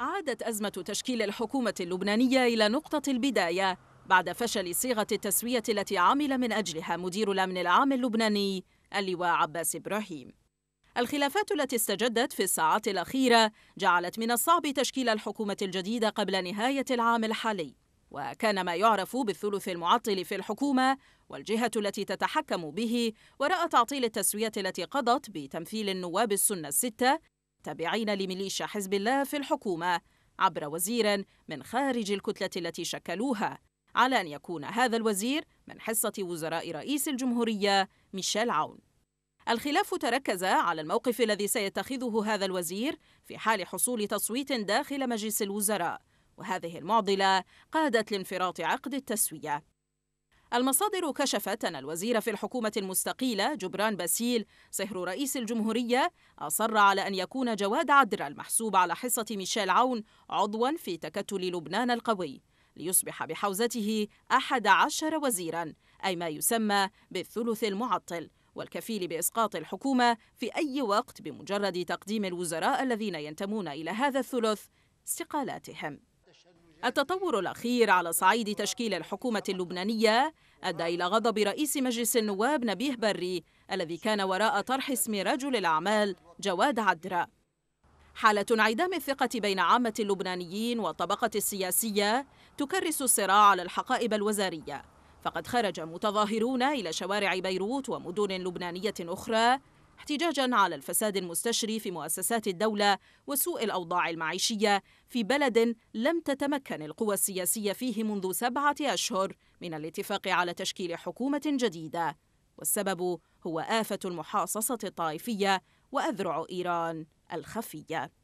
عادت أزمة تشكيل الحكومة اللبنانية إلى نقطة البداية بعد فشل صيغة التسوية التي عمل من أجلها مدير الأمن العام اللبناني اللواء عباس إبراهيم الخلافات التي استجدت في الساعات الأخيرة جعلت من الصعب تشكيل الحكومة الجديدة قبل نهاية العام الحالي وكان ما يعرف بالثلث المعطل في الحكومة والجهة التي تتحكم به وراء تعطيل التسوية التي قضت بتمثيل النواب السنة الستة تابعين لميليشيا حزب الله في الحكومة عبر وزير من خارج الكتلة التي شكلوها على أن يكون هذا الوزير من حصة وزراء رئيس الجمهورية ميشيل عون الخلاف تركز على الموقف الذي سيتخذه هذا الوزير في حال حصول تصويت داخل مجلس الوزراء وهذه المعضلة قادت لانفراط عقد التسوية المصادر كشفت أن الوزير في الحكومة المستقيلة جبران باسيل صهر رئيس الجمهورية أصر على أن يكون جواد عدرا المحسوب على حصة ميشيل عون عضوا في تكتل لبنان القوي ليصبح بحوزته أحد عشر وزيرا أي ما يسمى بالثلث المعطل والكفيل بإسقاط الحكومة في أي وقت بمجرد تقديم الوزراء الذين ينتمون إلى هذا الثلث استقالاتهم التطور الأخير على صعيد تشكيل الحكومة اللبنانية أدى إلى غضب رئيس مجلس النواب نبيه بري الذي كان وراء طرح اسم رجل الأعمال جواد عدرا حالة انعدام الثقة بين عامة اللبنانيين والطبقة السياسية تكرس الصراع على الحقائب الوزارية فقد خرج متظاهرون إلى شوارع بيروت ومدن لبنانية أخرى احتجاجا على الفساد المستشري في مؤسسات الدولة وسوء الأوضاع المعيشية في بلد لم تتمكن القوى السياسية فيه منذ سبعة أشهر من الاتفاق على تشكيل حكومة جديدة والسبب هو آفة المحاصصة الطائفية وأذرع إيران الخفية